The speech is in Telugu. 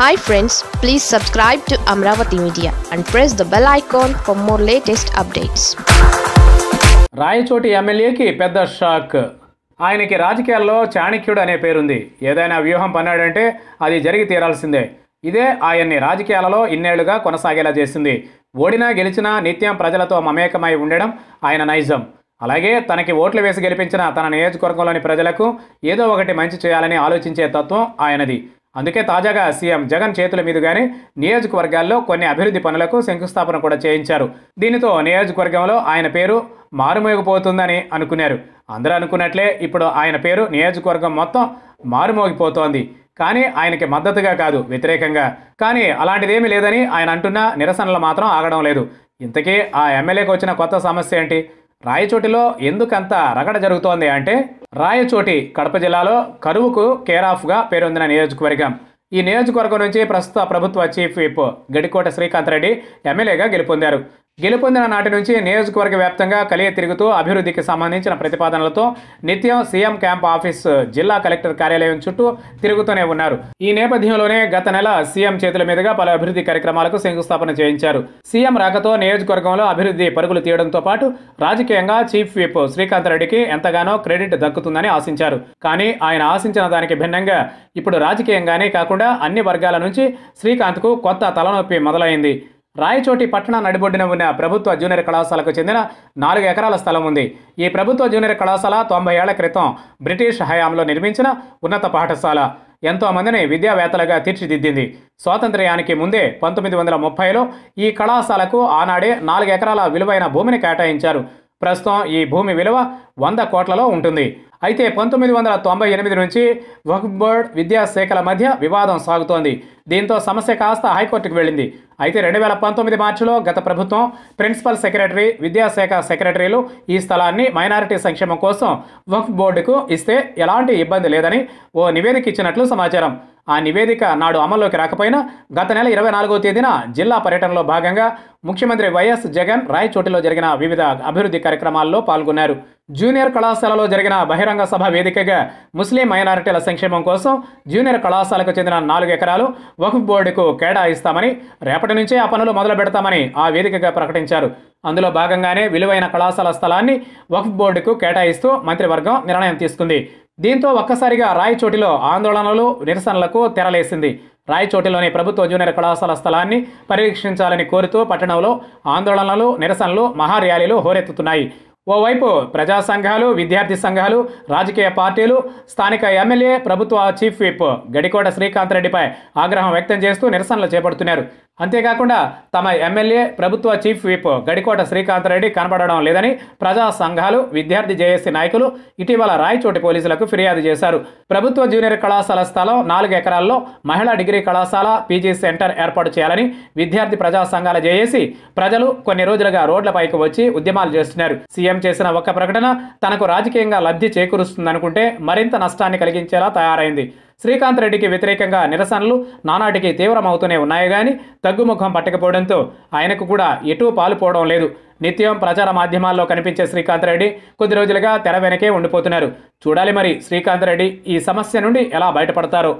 hi friends please subscribe to Amaravati media and press the bell icon for more latest updates Rayachoti ఎమ్మెల్యేకి పెద్ద షాక్ ఆయనకి రాజకీయాల్లో చాణక్యుడు అనే పేరుంది ఏదైనా వ్యూహం పన్నాడంటే అది జరిగి తీరాల్సిందే ఇదే ఆయన్ని రాజకీయాలలో ఇన్నేళ్లుగా కొనసాగేలా చేసింది ఓడినా గెలిచినా నిత్యం ప్రజలతో మమేకమై ఉండడం ఆయన నైజం అలాగే తనకి ఓట్లు వేసి గెలిపించిన తన నియోజకవర్గంలోని ప్రజలకు ఏదో ఒకటి మంచి చేయాలని ఆలోచించే తత్వం ఆయనది అందుకే తాజాగా సీఎం జగన్ చేతుల మీదుగానే నియోజకవర్గాల్లో కొన్ని అభివృద్ధి పనులకు శంకుస్థాపన కూడా చేయించారు దీనితో నియోజకవర్గంలో ఆయన పేరు మారుమోగిపోతుందని అనుకున్నారు అందరూ అనుకున్నట్లే ఇప్పుడు ఆయన పేరు నియోజకవర్గం మొత్తం మారుమోగిపోతోంది కానీ ఆయనకి మద్దతుగా కాదు వ్యతిరేకంగా కానీ అలాంటిదేమీ లేదని ఆయన అంటున్న నిరసనలు మాత్రం ఆగడం లేదు ఇంతకీ ఆ ఎమ్మెల్యేకి వచ్చిన కొత్త సమస్య ఏంటి రాయచోటిలో ఎందుకంత రగడ జరుగుతోంది అంటే రాయచోటి కడప జిల్లాలో కరువుకు కేరాఫ్గా పేరొందిన నియోజకవర్గం ఈ నియోజకవర్గం నుంచి ప్రస్తుత ప్రభుత్వ చీఫ్ విప్ గడికోట శ్రీకాంత్ రెడ్డి ఎమ్మెల్యేగా గెలుపొందారు గెలుపొందిన నాటి నుంచి నియోజకవర్గ వ్యాప్తంగా కలియ తిరుగుతూ అభివృద్ధికి సంబంధించిన ప్రతిపాదనలతో నిత్యం సీఎం క్యాంప్ ఆఫీస్ జిల్లా కలెక్టర్ కార్యాలయం చుట్టూ తిరుగుతూనే ఉన్నారు ఈ నేపథ్యంలోనే గత నెల సీఎం చేతుల మీదుగా పలు అభివృద్ధి కార్యక్రమాలకు శంకుస్థాపన చేయించారు సీఎం రాకతో నియోజకవర్గంలో అభివృద్ధి పరుగులు తీయడంతో పాటు రాజకీయంగా చీఫ్ విప్ శ్రీకాంత్ రెడ్డికి ఎంతగానో క్రెడిట్ దక్కుతుందని ఆశించారు కానీ ఆయన ఆశించిన దానికి భిన్నంగా ఇప్పుడు రాజకీయంగానే కాకుండా అన్ని వర్గాల నుంచి శ్రీకాంత్కు కొత్త తలనొప్పి మొదలైంది రాయచోటి పట్టణ నడిబొడ్డున ఉన్న ప్రభుత్వ జూనియర్ కళాశాలకు చెందిన నాలుగు ఎకరాల స్థలం ఉంది ఈ ప్రభుత్వ జూనియర్ కళాశాల తొంభై ఏళ్ల క్రితం బ్రిటిష్ హయాంలో నిర్మించిన ఉన్నత పాఠశాల ఎంతో మందిని విద్యావేత్తలుగా తీర్చిదిద్దింది స్వాతంత్ర్యానికి ముందే పంతొమ్మిది వందల ముప్పైలో ఈ కళాశాలకు ఆనాడే నాలుగు ఎకరాల విలువైన భూమిని కేటాయించారు ప్రస్తుతం ఈ భూమి విలువ వంద కోట్లలో ఉంటుంది అయితే పంతొమ్మిది వందల తొంభై ఎనిమిది నుంచి వక్ఫ్ బోర్డ్ విద్యాశాఖల మధ్య వివాదం సాగుతోంది దీంతో సమస్య కాస్త హైకోర్టుకు వెళ్ళింది అయితే రెండు వేల పంతొమ్మిది మార్చిలో గత ప్రభుత్వం ప్రిన్సిపల్ సెక్రటరీ విద్యాశాఖ సెక్రటరీలు ఈ స్థలాన్ని మైనారిటీ సంక్షేమం కోసం వక్ఫ్ బోర్డుకు ఇస్తే ఎలాంటి ఇబ్బంది లేదని ఓ నివేదిక ఇచ్చినట్లు సమాచారం ఆ నివేదిక నాడు అమల్లోకి రాకపోయినా గత నెల ఇరవై నాలుగో తేదీన జిల్లా పర్యటనలో భాగంగా ముఖ్యమంత్రి వైఎస్ జగన్ రాయచోటిలో జరిగిన వివిధ అభివృద్ధి కార్యక్రమాల్లో పాల్గొన్నారు జూనియర్ కళాశాలలో జరిగిన బహిరంగ సభ వేదికగా ముస్లిం మైనారిటీల సంక్షేమం కోసం జూనియర్ కళాశాలకు చెందిన నాలుగు ఎకరాలు వక్ఫ్ బోర్డుకు కేటాయిస్తామని రేపటి నుంచే ఆ పనులు మొదలు పెడతామని ఆ వేదికగా ప్రకటించారు అందులో భాగంగానే విలువైన కళాశాల స్థలాన్ని వక్ఫ్ బోర్డుకు కేటాయిస్తూ మంత్రివర్గం నిర్ణయం తీసుకుంది దీంతో ఒక్కసారిగా రాయచోటిలో ఆందోళనలు నిరసనలకు తెరలేసింది రాయచోటిలోని ప్రభుత్వ జూనియర్ కళాశాల స్థలాన్ని పరిరక్షించాలని కోరుతూ పట్టణంలో ఆందోళనలు నిరసనలు మహా ర్యాలీలు హోరెత్తుతున్నాయి ఓవైపు ప్రజా సంఘాలు విద్యార్థి సంఘాలు రాజకీయ పార్టీలు స్థానిక ఎమ్మెల్యే ప్రభుత్వ చీఫ్ విప్ గడికోట శ్రీకాంత్ రెడ్డిపై ఆగ్రహం వ్యక్తం చేస్తూ నిరసనలు చేపడుతున్నారు అంతేకాకుండా తమ ఎమ్మెల్యే ప్రభుత్వ చీఫ్ విప్ గడికోట శ్రీకాంత్ రెడ్డి కనబడడం లేదని ప్రజా సంఘాలు విద్యార్థి జేఏసీ నాయకులు ఇటీవల రాయచోటి పోలీసులకు ఫిర్యాదు చేశారు ప్రభుత్వ జూనియర్ కళాశాల స్థలం నాలుగు ఎకరాల్లో మహిళా డిగ్రీ కళాశాల పీజీ సెంటర్ ఏర్పాటు చేయాలని విద్యార్థి ప్రజా సంఘాల జేఏసీ ప్రజలు కొన్ని రోజులుగా రోడ్లపైకి వచ్చి ఉద్యమాలు చేస్తున్నారు సీఎం చేసిన ఒక ప్రకటన తనకు రాజకీయంగా లబ్ధి చేకూరుస్తుందనుకుంటే మరింత నష్టాన్ని కలిగించేలా తయారైంది శ్రీకాంత్ రెడ్డికి వ్యతిరేకంగా నిరసనలు నానాటికి తీవ్రమవుతూనే ఉన్నాయి కానీ తగ్గుముఖం పట్టకపోవడంతో ఆయనకు కూడా ఎటూ పాలుపోవడం లేదు నిత్యం ప్రచార మాధ్యమాల్లో కనిపించే శ్రీకాంత్ రెడ్డి కొద్ది రోజులుగా తెర వెనకే ఉండిపోతున్నారు చూడాలి మరి శ్రీకాంత్ రెడ్డి ఈ సమస్య నుండి ఎలా బయటపడతారు